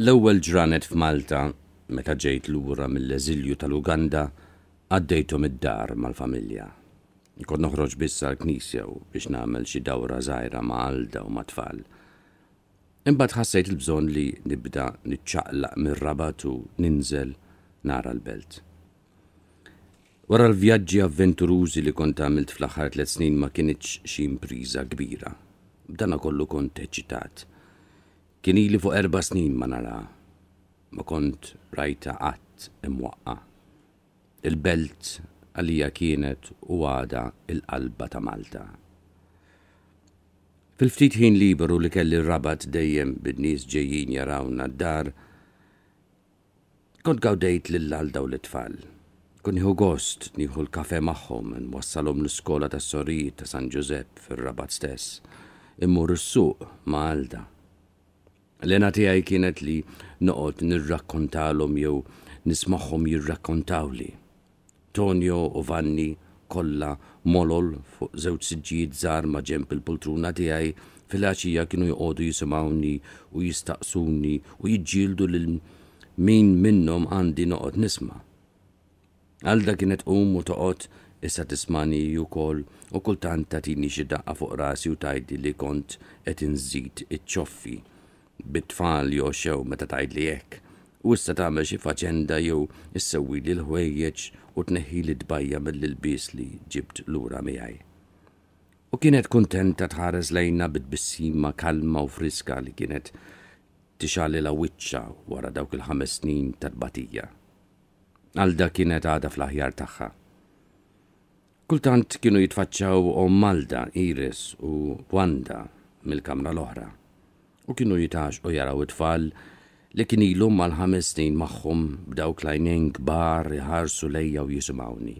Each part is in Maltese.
L-ewwel ġranet f'Malta, meta ġejt lura mill-eżilju tal-Uganda, għaddejtom id-dar mal-familja. Kod noħroġ biss għal-knisja u biex nagħmel xi dawra żgħira ma' għalda u ma' tfal. Imbagħad ħassejt il-bżonn li nibda niċċaqlaq mir-rabat u ninżel nara l-belt. Wara l-vjaġġi avventurużi li kont għamilt fl-aħħar tliet snin ma kienitx xi impriża kbira. B'dana kollu kont eċitat Kien ili fuq erba snin ma nara, ma kont rajta qatt imwaqqa. Il-belt għalija kienet u għada il-qalba ta' Malta. Fil-ftit ħin liberu li kelli rabat dejjem bid nis ġejjin jarawna d-dar, kont gawdejt l-lal daw l-tfal. Kun nieħu gost nieħu l-kafe magħhom wassalom l-iskola ta' sorijiet ta' San Giuseppe fir-rabat stess. Immur s suq ma' L-ena tijaj kienet li noqot nirrakkontalom jew nismaħħom jirrakkontawli. Tonio u Vanni kolla molol fuq zewċ siġġijiet zar ma ġemp il-poltruna tijaj fil-ħaxija kienu jqodu jisimawni u jistaqsuni u jġildu l min minnom għandi noqot nisma. Għalda kienet um u toqot issa tismani ju kol u kultant tatini xidaqqa fuq rasi u tajdi li kont etin zid iċ-ċoffi. Bitfal jo xew meta tgħid li hekk. U issa tagħmel xi faċenda jew issewwi li l-ħwejjeġ u tneħħi li dbajja mill-ilbies li ġibt lura miegħi. U kienet kuntenta tħares lejna bit-bissima kalma u friska li kienet tixalli la wiċċa wara dawk il-ħames snin ta' batija Għalda kienet għada fl-aħjar tagħha. Kultant kienu jitfaċċaw om Malda, Iris u Wanda mill-kamra l-oħra u kienu jitax u jaraw it-tfal li kien ilu mal-ħames snin magħhom b'dawk lajnejn kbar jħarsu lejja u jisimawni.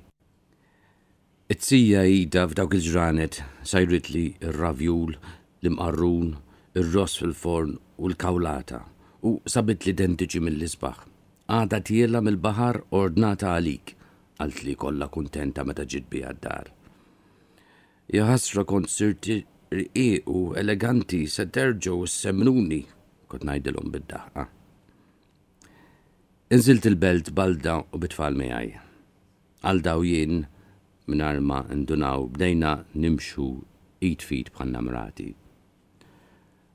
It-sija jida f'dawk il-ġranet sajrit li r-ravjul, l-imqarrun, ir-ross fil-forn u l-kawlata u sabit li dentiġi mill-isbaħ. Għada tiela mill-bahar ordnata għalik, għalt li kolla kontenta meta ġidbi għaddar. Jaħasra kont sirti E u eleganti se s semnuni kot ngħidilhom bid-daħqa. Inżilt il-belt balda u bitfall miegħi. Għal daw jien minn arma ndunaw bdejna nimxu id fit bħan namrati.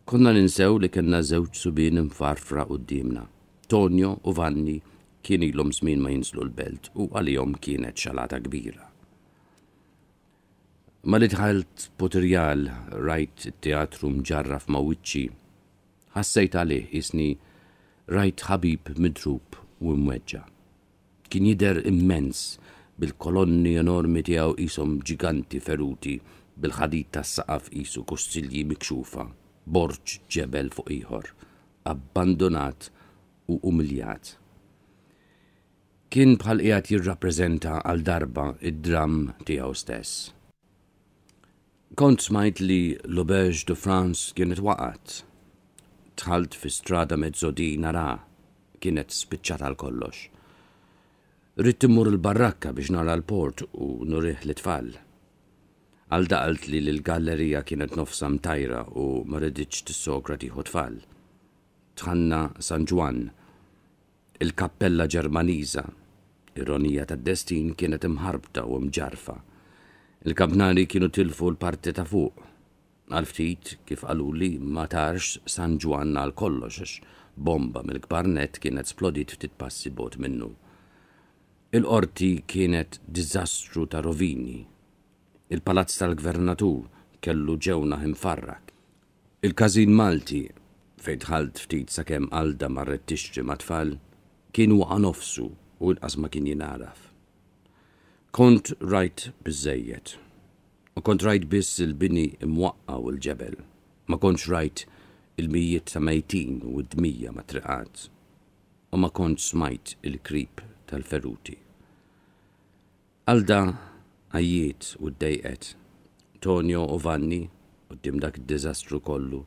Konna ninsew li kena żewġ subin mfarfra d-dimna. Tonio u Vanni kien ilhom żmien ma jinslu l-belt u għalihom kienet xalata kbira. Ma li tħalt poterjal rajt teatru mġarra wicċi, ħassejt għalih jisni rajt ħabib midrub u mweġġa. Kien jider immens bil-kolonni enormi tiegħu isom ġiganti feruti bil-ħadid tas-saqaf isu kostilji mikxufa, borġ ġebel fuq ieħor, abbandonat u umiljat. Kien bħal qiegħed jirrappreżenta għal darba id-dram tiegħu stess. Kont smajt li l-Auberge de France kienet waqat. Tħalt fi strada mezzodi nara, kienet spiċċata għal kollox Rrit timmur l-barrakka biex nara l-port u nurriħ l-tfal. Għal daqalt li l-gallerija kienet nofsa mtajra u marridiċ t-sokra tiħu tfal. Tħanna San Juan, il-kappella ġermaniza, ironija tad-destin kienet imħarbta u mġarfa Il-kampnari kienu tilfu l-parti ta' fuq. Għalftit kif għalu li ma tarx San Ġwanna għal kollox bomba mill-kbarnet kienet splodit ftit passi bot minnu. Il-qorti kienet dizastru ta' rovini. Il-palazz tal-gvernatur kellu ġewna himfarrak. Il-kazin Malti, fejn dħalt ftit sakemm għalda marret tixġi matfall, kienu għanofsu u l-qasma kien jinaraf. Kont rajt bizzejiet. U kont rajt biss il-bini imwaqqa u l-ġebel. Ma kontx rajt il-mijiet ta' mejtin u d-dmija ma triqat. U ma kontx smajt il-krip tal-feruti. Għalda għajiet u d-dejqet. Tonio u Vanni u dak d-dizastru kollu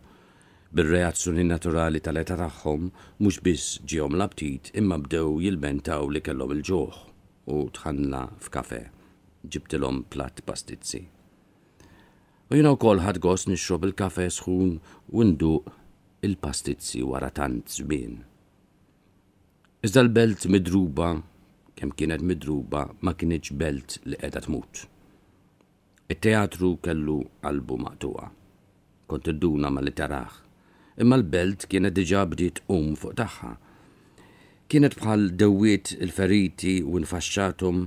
bil-reazzjoni naturali tal-eta tagħhom mhux biss ġihom l-abtit imma bdew jilmentaw li kellhom il-ġoħ u tħanla f'kafe. Ġibtilhom platt pastizzi. U jina wkoll ħad gos nixrob il-kafe sħun u ndu il-pastizzi wara tant żmien. Iżda l-belt midruba, kemm kienet midruba, ma kienieċ belt li qiegħda mut. It-teatru kellu qalbu maqtuwa. Kont id-duna ma li taraħ, imma l-belt kienet diġà bdiet um fuq tagħha kienet bħal dewiet il-feriti u nfasċatum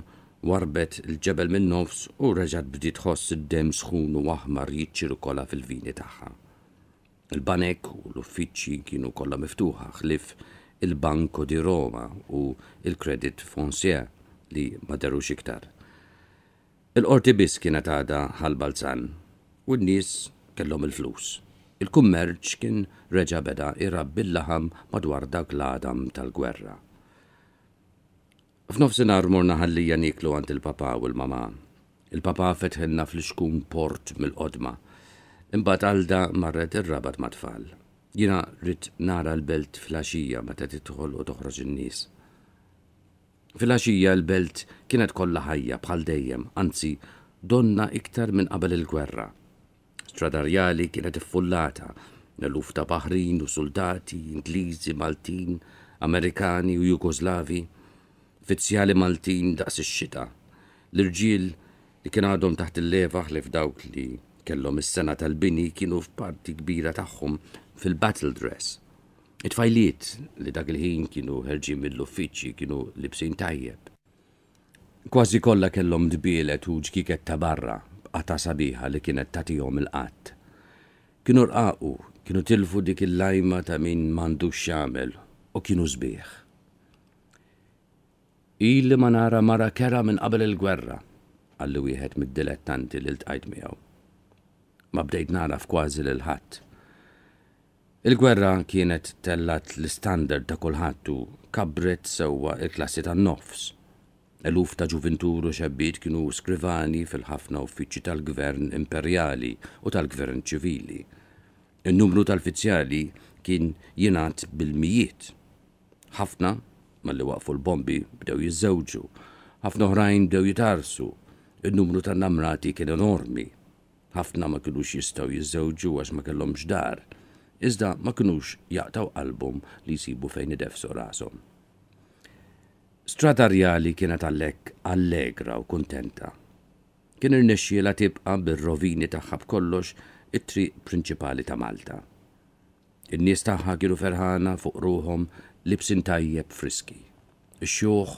warbet il-ġebel minn nofs u reġat bdiet ħoss id-dem sħun u aħmar kolla fil-vini tagħha. Il-banek u l-uffiċċji kienu kollha miftuħa ħlif il-Banko di Roma u il-Credit Foncier li ma darux iktar. Il-qorti biss kienet għada balzan u n-nies kellhom il-flus il-kummerċ kien reġa beda irrabbi l-laħam madwar dak l-adam tal-gwerra. F'nofsinhar morna ħallija niklu għand il-papa u l-mama. Il-papa fetħenna fl-xkun port mill-qodma. Imbat għalda marret ir-rabat tfal Jina rrit nara l-belt flaxija meta titħol u toħroġ in-nies. fil l-belt kienet kollha ħajja bħal dejjem, anzi, donna iktar minn qabel il-gwerra stradarjali kienet iffullata l ta' Baħrin u soldati, Ingliżi, Maltin, Amerikani u Jugoslavi, fizzjali Maltin daqs ix-xita. L-irġiel li kien għadhom taħt il-levaħ li f'dawk li kellhom is-sena tal-bini kienu f'parti kbira tagħhom fil-battle dress. It-tfajliet li dak il-ħin kienu ħerġin mill-uffiċċji kienu libsin tajjeb. Kważi kollha kellhom dbielet u ġkiket ta' barra ta' sabiħa li kienet tatijom il-qatt. Kienu rqaqu, kienu tilfu dik il-lajma ta' min mandu xamel u kienu zbieħ. Illi ma nara mara kera minn qabel il-gwerra, għalli wieħed mid-dilettanti li l-tqajt miegħu. Ma bdejt nara kważi l-ħadd. Il-gwerra kienet tellat l-standard ta' kulħadd u kabret sewwa il-klassi tan-nofs Eluf ta' ġuventuru xabbit kienu skrivani fil-ħafna uffiċi tal-gvern imperjali u tal-gvern ċivili. Il-numru tal-fizzjali kien jenat bil-mijiet. Ħafna, malli waqfu l-bombi, bdew jizzewġu. ħafna oħrajn bdew jitarsu. Il-numru tal namrati kien enormi. Ħafna ma kienux jistaw jizzewġu għax ma kellhomx dar. Iżda ma kienux jaqtaw album li jsibu fejn idefsu rasom. Stradarjali kienet għallek allegra u kontenta. Kien irnexxiela tibqa' bir-rovini tagħha b'kollox it-triq prinċipali ta' Malta. In-nies tagħha kienu ferħana fuq ruhom li tajjeb friski. Ix-xjuħ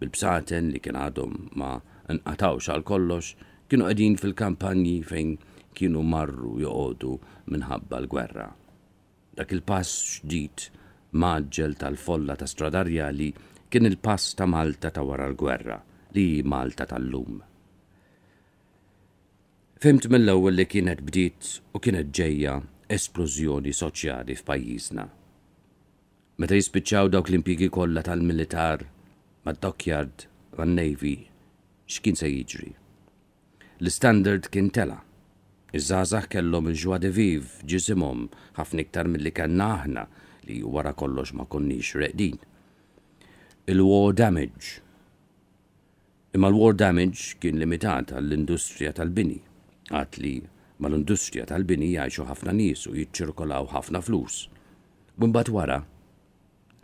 bil-bsaten li kien għadhom ma nqatawx għal kollox kienu qegħdin fil-kampanji fejn kienu marru joqodu minħabba l-gwerra. Dak il-pass ġdid maġġel tal-folla ta' Stradarjali kien il-pass ta' Malta ta' wara l-gwerra li Malta tal-lum. Fimt mill-ewwel li kienet bdiet u kienet ġejja esplużjoni soċjali f'pajjiżna. Meta jispiċċaw dawk l-impjigi kollha tal-militar, mad-dokjard, man-navy, x'kien se jiġri. L-standard kien tela' iż żgħażagħ kellhom il-ġwa viv ġisimhom ħafna iktar milli kellna aħna li wara kollox ma konniex reqdin il-war damage. Imma l-war damage kien limitat għall-industrija tal-bini, għat li ma l-industrija tal-bini jgħajxu ħafna nies u jiċċirkolaw ħafna flus. Bumbat wara,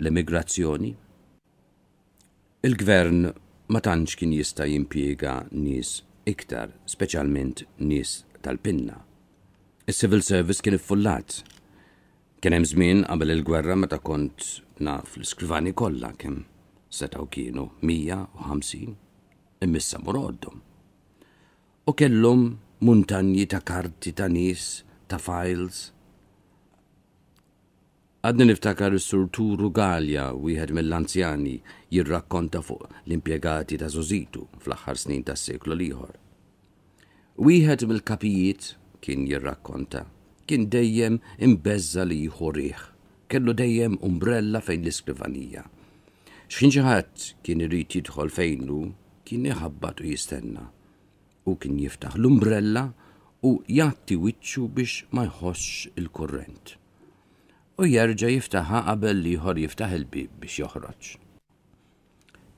l-immigrazzjoni. Il-gvern ma tantx kien jista' jimpjega nies iktar, speċjalment nies tal-pinna. Is-civil service kien iffullat. Kien hemm żmien qabel il-gwerra meta kont naf l-iskrivani kollha kemm setaw kienu 150 immissa muroddum. U kellhom muntanji ta' karti ta' nis, ta' files. Għadni niftakar is-surturu Galja, wieħed mill-anzjani, jirrakkonta fuq l-impjegati ta' Zozitu fl-aħħar snin tas seklu liħor. Wieħed mill-kapijiet kien jirrakkonta, kien dejjem imbezza li jħoriħ, kellu dejjem umbrella fejn l-iskrivanija Xinġiħat kien irid jidħol fejnu kien iħabbat u jistenna u kien jiftaħ l-umbrella u jatti wiċċu biex ma jħossx il-kurrent. U jerġa' jiftaħa qabel li jħor jiftaħ il-bib biex joħroġ.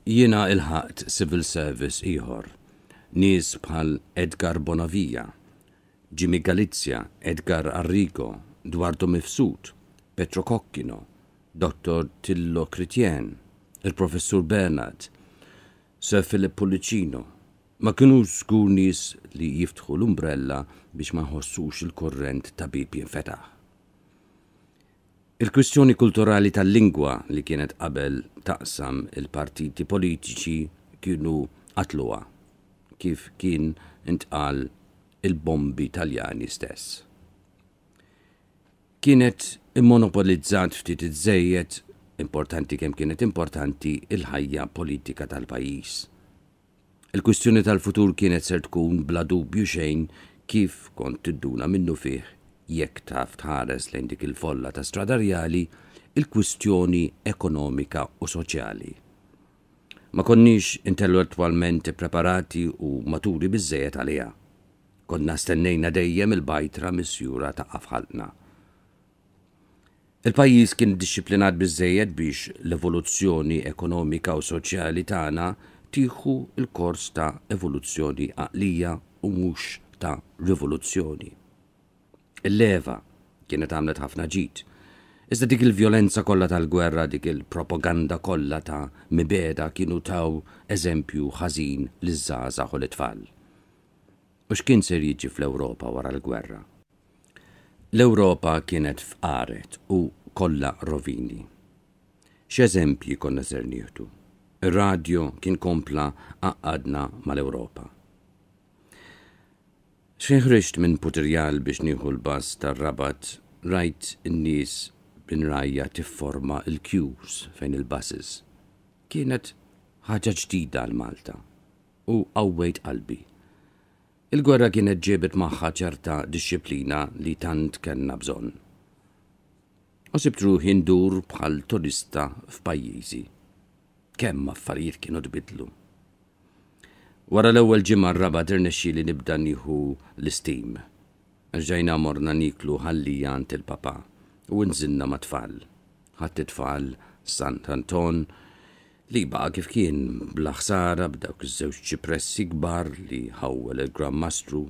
Jiena il-ħaqt civil service ieħor, nies bħal Edgar Bonavija, Jimmy Galizia, Edgar Arrigo, Duardo Mifsud, Petro Kokkino, Dr. Tillo Kritjen, il-professur Bernard, Sir Philip Policino, ma kienu skur li jiftħu l-umbrella biex ma ħossux il-korrent ta' bib jinfetaħ. Il-kwistjoni kulturali tal-lingwa li kienet qabel taqsam il-partiti politiċi kienu qatluha kif kien intqal il-bombi taljani stess. Kienet immonopolizzat ftit iż importanti kemm kienet importanti il-ħajja politika tal-pajjiż. Il-kwistjoni tal-futur kienet ser tkun bla dubju xejn kif kont tidduna minnu fih jekk taf tħares lejn dik il-folla ta' stradarjali il-kwistjoni ekonomika u soċjali. Ma konniex intellettualment preparati u maturi bizzejet għalija. Konna stennejna dejjem il-bajtra misjura ta' afħalna Il-pajjiż kien disciplinat biżejjed biex l-evoluzzjoni ekonomika u soċjali tagħna tieħu il-kors ta' evoluzzjoni għaqlija u mhux ta' rivoluzzjoni. Il-leva kienet għamlet ħafna ġid. Iżda dik il-vjolenza kollha tal-gwerra, dik il-propaganda kollha ta' mibeda kienu taw eżempju ħażin l żgħażagħ u l-tfal. U x'kien ser jiġi fl-Ewropa wara l-gwerra? L-Europa kienet fqaret u kollha rovini. X'eżempji konna ser Ir-radio kien kompla għaqadna mal-Europa. Xieħriġt minn Putirjal biex nieħu l bass tar-rabat, rajt in-nies binrajja tifforma il kjus fejn il basses Kienet ħaġa ġdida l Malta u għawwejt qalbi il-gwerra kienet ġebet maħħa ċerta disċiplina li tant kellna bżonn. U hindur bħal turista f'pajjiżi. Kemm affarijiet kienu dbidlu. Wara l-ewwel ġimgħa raba tirnexxi li nibda nieħu l-istim. Ġajna morna niklu ħallija il-papa u nżinna ma tfal. Ħadd it-tfal Sant Anton, li baqa kif kien bl-ħsara b'dawk iż-żewġ ċipressi kbar li ħawwel il-Grammastru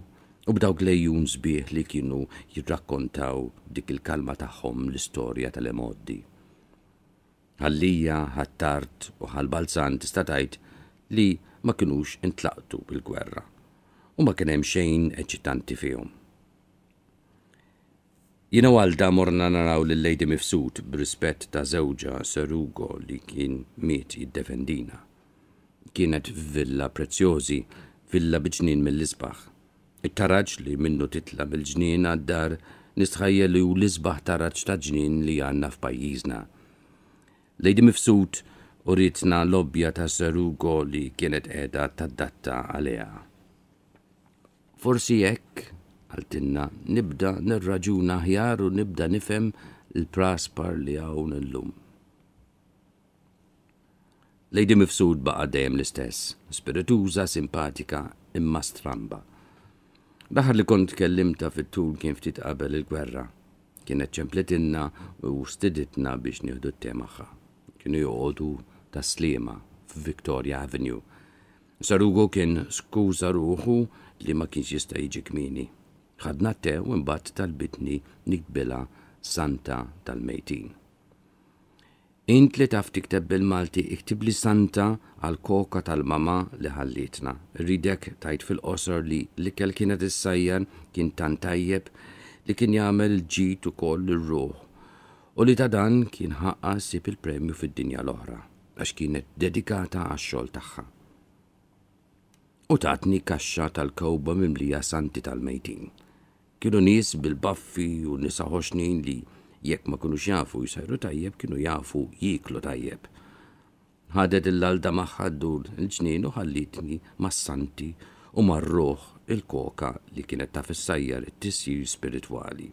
u b'dawk lejjun sbieħ li kienu jirrakkontaw dik il-kalma tagħhom l-istorja tal-emoddi. Ħallija, ħattart u ħalbalzan tista' tgħid li ma kinux intlaqtu bil-gwerra u ma kien hemm xejn eċitanti fihom. Jina għalda morna naraw l-lejdi mifsud b'rispet ta' zewġa Sarugo li kien miet jiddefendina. Kienet villa preziosi, villa biġnin mill lisbaħ It-taraġ li minnu titla mill-ġnien għaddar li u l-isbaħ taraġ ta' ġnien li għanna f'pajjiżna. Lejdi mifsud u ritna l-obja ta' Sarugo li kienet edha ta' datta għalija. Forsi jekk għaltinna nibda nirraġuna ħjar u nibda nifem l-praspar li għawn l-lum. Lejdi mifsud baqa dejjem l-istess, spirituża, simpatika, imma stramba. Daħar li kont kellimta fit-tul kien ftit qabel il-gwerra. Kienet ċempletinna u stiditna biex nieħdu t-temaħħa. Kienu joqogħdu ta' slima f'Victoria Avenue. Sarugo kien skuża ruħu li ma kienx jista' jiġi kmini ħadna te u mbagħad tal-bitni nikbela Santa tal-Mejtin. Int li taf tikteb bil-Malti iktib li Santa għal koka tal-mama li ħallitna. Ridek tajt fil-qosor li li ikel kienet is-sajjan kien tan tajjeb li kien jagħmel ġit ukoll ir-ruħ u li ta' dan kien ħaqqa sib il-premju fid-dinja l-oħra għax kienet dedikata għax-xogħol tagħha. U tatni kaxxa tal-kawba mimlija santi tal-mejtin. Kienu nis bil-baffi u nisa li jekk ma kunux jafu jisajru tajjeb kienu jafu jiklu tajjeb. Ħadet il-lalda maħħa dur il-ġnien ħallitni mas-santi u marruħ il-koka li kienet ta' fissajjar it-tissir spirituali.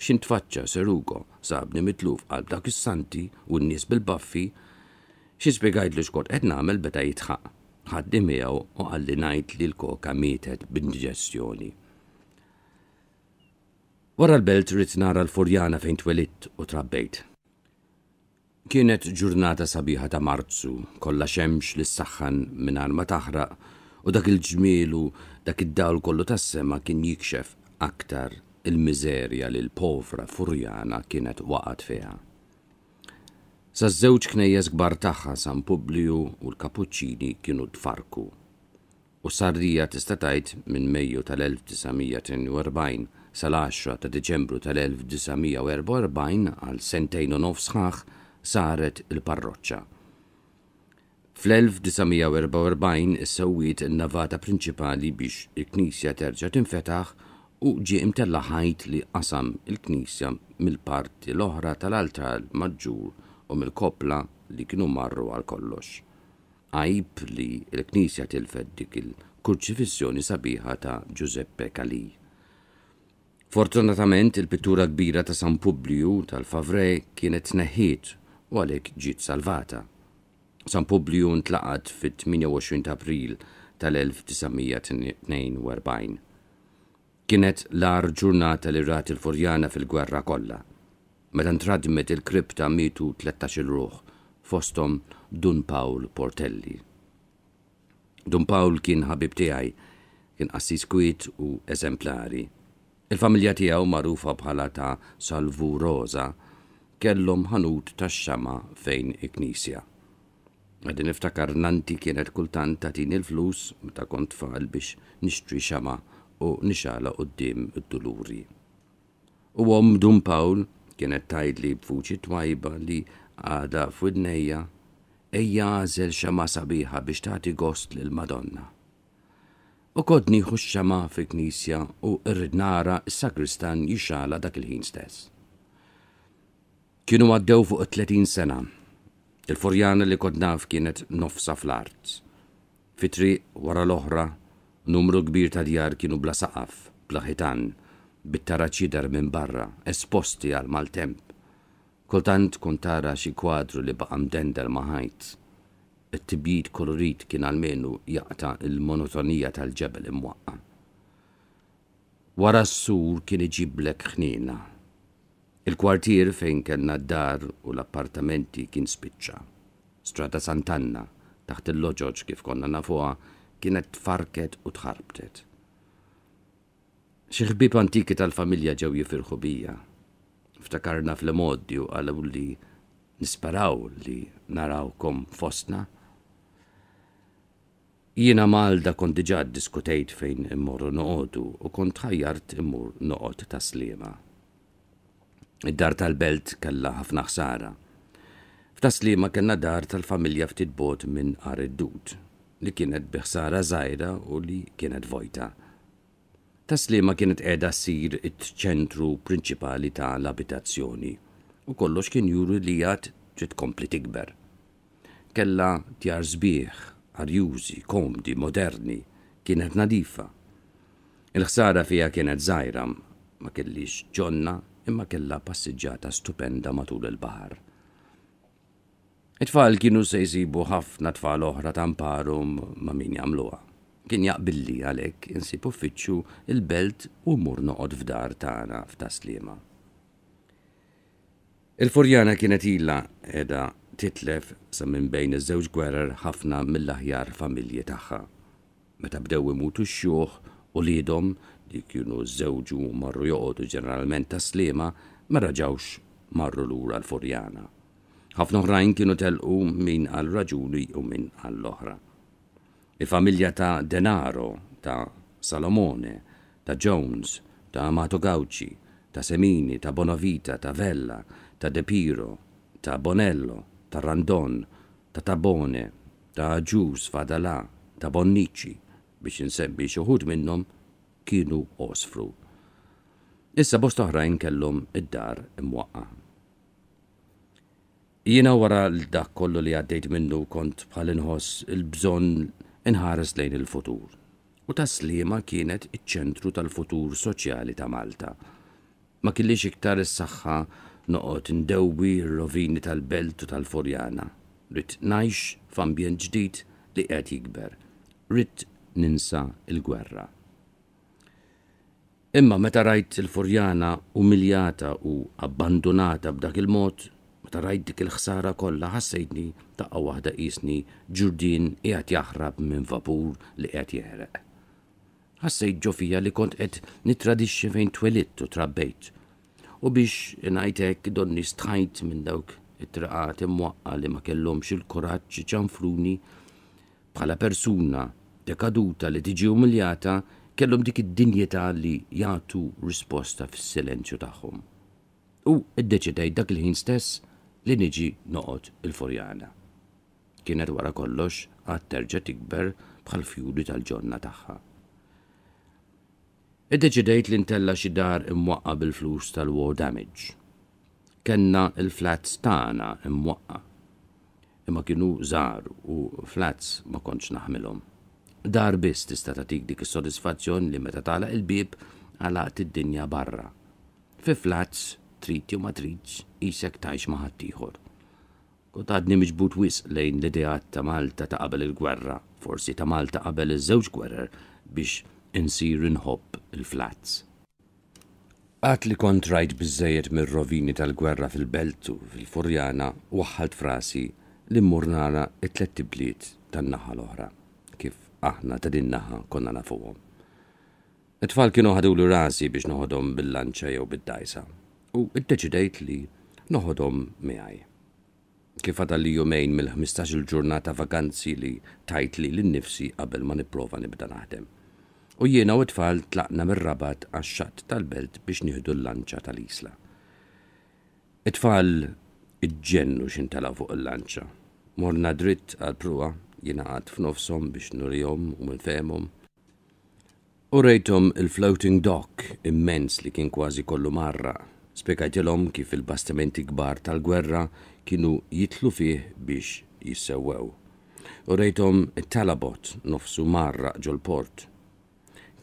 Xin tfaċċa serugo sabni mitluf għal dak is-santi u n-nies bil-baffi xi spjegajt li xkot qed nagħmel beta jitħaq. Ħaddi u għalli ngħid li l-koka mietet b'indiġestjoni. Wara l-belt rrit nara l-Furjana fejn twelit u trabbejt. Kienet ġurnata sabiħa ta' marzu, kollha xemx li s-saxħan mingħajr ma taħraq u dak il-ġmielu dak id-dawl kollu tas-sema kien jikxef aktar il-miżerja li l-povra Furjana kienet waqat feja. Sa' żewġ knejjes kbar tagħha San Publiju u l-Kapuċċini kienu tfarku. U sarrija tista' tgħid minn Mejju tal 1940 sal-10 ta' Deċembru tal-1944 għal sentejn u nof sħaħ saret il-parroċċa. Fl-1944 is-sewwiet in-navata prinċipali biex il-Knisja terġa' tinfetaħ u ġie imtella ħajt li qasam il-Knisja mill-parti l-oħra tal-altar maġġur u mill-kopla li kienu marru għal kollox. Għajb li l-Knisja tilfed dik il-kurċifissjoni sabiħa ta' Giuseppe Kalij. Fortunatament il-pittura kbira ta' San Publiu tal-Favre kienet neħiet u għalek ġiet salvata. San Publiu ntlaqat fit-28 april tal-1942. Kienet l-ar ġurnata li rat il-Furjana fil-gwerra kollha. Meta ntradmet il-kripta mitu 13 ruħ fostom Dun Paul Portelli. Dun Paul kien ħabib tiegħi, kien assis kwiet u eżemplari Il-familja tiegħu magħrufa bħala ta' Salvu Rosa kellhom ħanut tax-xama fejn iknisja. Għadin niftakar nanti kienet kultant ta' tin il-flus meta kont fal biex nixtri xama u nixala qoddim d duluri U għom dum Paul kienet tajdli b'fuċi twajba li għada f'udnejja ejja għazel xama sabiħa biex tagħti gost lil Madonna. U kodni nieħu xama knisja u rridnara s-sakristan jixala dak il-ħin stess. Kienu għaddew fuq 30 sena. Il-furjana li kod naf kienet nofsa fl-art. Fitri wara l-oħra, numru kbir ta' djar kienu bla saqaf, bla ħitan, bit-taraċidar minn barra, esposti għal maltemp. Kultant kun tara xi kwadru li baqam dendel maħajt it-tibjid kolorit kien għalmenu jaqta il-monotonija tal-ġebel imwaqqa. Wara s-sur kien iġiblek ħnina. Il-kwartier fejn kellna d-dar u l-appartamenti kien spiċċa. Strada Santanna, taħt il-loġoġ kif konna nafuha, kienet tfarket u tħarbtet. ħbieb antiki tal-familja ġew jifirħu bija. Ftakarna fl modju għal għalaw li li narawkom fostna. Jiena Malda kont diġà diskutejt fejn immorru noqotu u kont ħajjart immur noqot ta' slima. Id-dar tal-belt kalla ħafna ħsara. slima kellna dar tal-familja ftit bot minn Areddut li kienet biħsara żgħira u li kienet vojta. slima kienet qiegħda ssir iċ-ċentru prinċipali ta' l-abitazzjoni u kollox kien juru li jgħat trid kompli tikber. Kella tjar sbieħ arjużi, komdi, moderni, kienet nadifa. Il-ħsara fija kienet zaħira, ma kellix ġonna imma kella passiġġata stupenda matul il-bahar. It-tfal kienu se jisibu ħafna tfal oħra tamparum ma min jamluha. Kien jaqbilli għalek insib uffiċċju il-belt u mur noqod f'dar tagħna f'taslima. Il-Furjana kienet ilha edha titlef sa minn bejn iż-żewġ gwerer ħafna mill-aħjar familji tagħha. Meta bdew imutu x-xjuħ u lidhom li kienu żewġu marru joqogħdu ġeneralment ta' sliema ma raġawx marru lura l-Furjana. Ħafna oħrajn kienu telqu min għal raġuni u min għall oħra Il-familja ta' Denaro, ta' Salomone, ta' Jones, ta' Amato Gauci, ta' Semini, ta' Bonavita, ta' Vella, ta' De Piro, ta' Bonello, ta' Randon, ta' Tabone, ta' Ġus, Fadala, ta' Bonnici, biex insebbi xuħud minnom kienu osfru. Issa bost oħrajn kellhom id-dar imwaqqa. Jiena wara l-dak kollu li għaddejt minnu kont bħal inħoss il bżonn inħares lejn il-futur. U taslima kienet iċ-ċentru tal-futur soċjali ta' Malta. Ma kellix iktar is-saħħa noqot ndewwi r-rovini tal-belt u tal-forjana. Rit najx f'ambjent ġdid li qed jikber. Rit ninsa il-gwerra. Imma meta rajt il-Furjana umiljata u abbandonata b'dak il-mod, meta rajt dik il-ħsara kollha ħassejtni qgħu waħda qisni ġurdin qiegħed jaħrab minn vapur li qed jeħreq. Ħassejt ġofija li kont qed nitradixxi fejn twelitt u trabbejt u biex ngħidlek donni stħajt minn dawk it-traqat imwaqqa li ma kellhomx il-kuraġġ ċanfruni bħala persuna dekaduta li tiġi umiljata kellhom dik id-dinjeta li jagħtu risposta fis-silenzju tagħhom. U iddeċidej dak il-ħin stess li niġi noqgħod il forjana Kienet wara kollox għad terġa' tikber bħal fjuri tal-ġonna tagħha id-deċidejt li ntella xi dar imwaqqa bil-flus tal-war damage. Kenna il-flats tana imwaqqa. Imma kienu żar u flats ma kontx naħmilhom. Dar biss tista' tagħtik dik is-sodisfazzjon li meta tagħlaq il-bib għala id-dinja barra. Fi flats trid jew ma trid isek tajx ma' ħaddieħor. Kont għadni miġbut wisq lejn l-ideat ta' Malta ta' qabel il-gwerra, forsi ta' Malta qabel iż-żewġ gwerer biex insir inħobb il-flats. Għat li kont rajt bizzejiet mir-rovini tal-gwerra fil beltu fil-furjana waħħalt frasi li murnana it-tlet tibliet tan-naħa l-oħra, kif aħna ta' din naħa konna nafuhom. It-tfal kienu ħadu l rasi biex noħodhom bil-lanċa jew bid-dajsa, u id-deċidejt li noħodhom miegħi. Kif għadha li jumejn mill-15 il ġurnata vakanzi li tajt li l-nifsi qabel ma nipprova nibda naħdem u jiena u tfal tlaqna mir-rabat għax-xatt tal-belt biex nieħdu l-lanċa tal-isla. It-tfal iġġennu xintala fuq il-lanċa. Morna dritt għal-prua jiena għad f'nofsom biex nurijom u minfemhom. U rejtom il-floating dock immens li kien kważi kollu marra. Spiegħajtilhom kif il-bastimenti kbar tal-gwerra kienu jitlu fih biex jissewew. U rejtom il-talabot nofsu marra ġol-port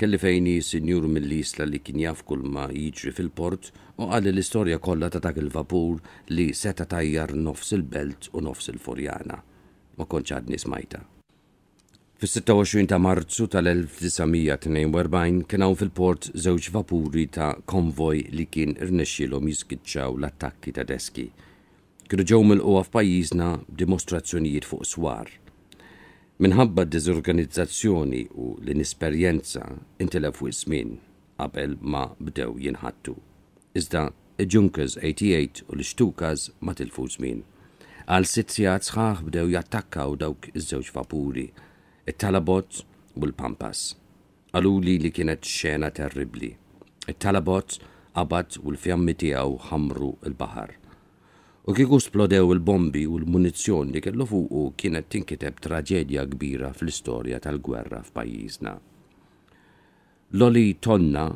Kelli fejni sinjur mill-isla li kien jaf ma jiġri fil-port u għalli l-istorja kollha ta' dak il-vapur li seta tajjar nofs il-belt u nofs il-furjana. Ma konċad nismajta. smajta. Fis-26 ta' Marzu tal-1942 kien hawn fil-port żewġ vapuri ta' konvoj li kien irnexxielhom jiskiċċaw l-attakki deski. Kienu ġew mill-qwa f'pajjiżna dimostrazzjonijiet fuq swar Minħabba d-dizorganizzazzjoni u l-inisperjenza intilef fuq żmien qabel ma bdew jinħattu. Iżda Junkers 88 u l-Xtukas ma tilfu żmien. Għal sitzjat sħaħ bdew jattakkaw dawk iż-żewġ vapuri, it-talabot u l-pampas. Għaluli li kienet xena terribli. It-talabot qabad u l-fjammi tiegħu ħamru l-baħar. U kieku splodew il-bombi u l-munizzjoni li kellu fuqu kienet tinkiteb traġedja kbira fl-istorja tal-gwerra f'pajjiżna. Loli Tonna,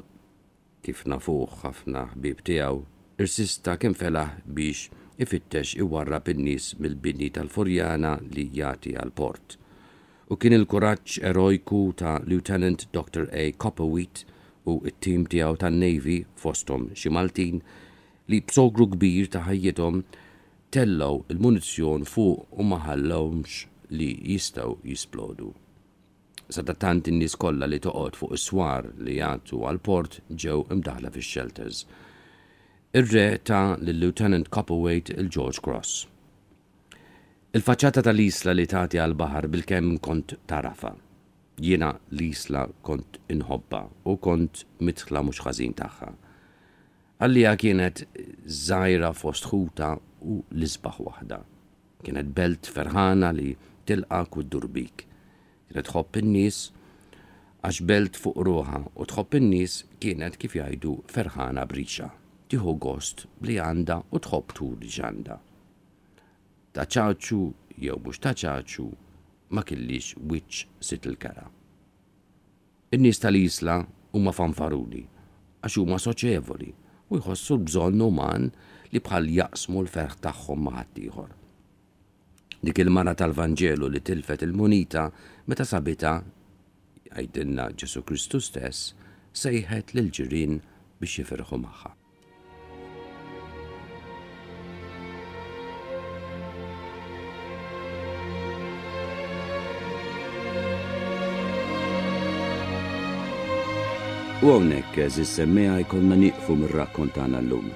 kif nafuħ ħafna ħbib tiegħu, irsista kemm felaħ biex ifittex iwarra in-nies mill-bini tal-Furjana li jati għal-port. U kien il-kuraġġ erojku ta' Lieutenant Dr. A. Copperwheat u it-tim tiegħu tan-Navy fostom xi Maltin li b'sogru kbir ta' ħajjithom tellaw il-munizzjon fuq u maħallawmx li jistaw jisplodu. Sada tant in-nies kollha li toqgħod fuq is-swar li jagħtu għal-port ġew imdaħla fix-shelters. Ir-re ta' lill-Lieutenant Copperweight il-George Cross. Il-faċċata tal-isla li tagħti għal-baħar bil-kemm kont tarafa. Jiena l-isla kont inħobba u kont mitħla mhux ħażin tagħha għallija kienet zaħira fost ħuta u l-isbaħ wahda. Kienet belt ferħana li tilqak u durbik. Kienet ħobb in-nies għax belt fuq ruħa u tħobb in-nies kienet kif jgħidu ferħana briċa, Tiħu gost li għanda u tħobb tur ġanda. Taċaċu jew mhux taċaċu ma kellix wiċċ sit il-kara. In-nies tal-isla huma fanfaruni għax huma soċevoli u jħossu bżonn uman li bħal jaqsmu l-ferħ tagħhom ma' ħaddieħor. Dik il-mara tal-Vanġelu li tilfet il-munita meta sabita għajdinna Ġesu Kristu stess sejħet lil ġirin biex jifirħu magħha. U għonek eżis semmeja jkollna niqfu mir-rakkontana l-lum.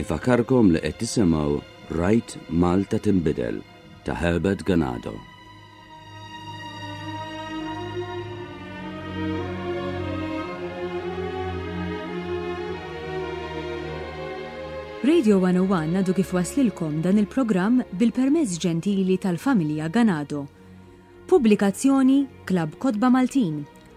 Ifakarkom li qed tisimgħu Right Malta Timbidel ta' Herbert Ganado. Radio 101 għadu kif waslilkom dan il-programm bil-permezz ġentili tal-familja Ganado. Pubblikazzjoni Klab Kodba Maltin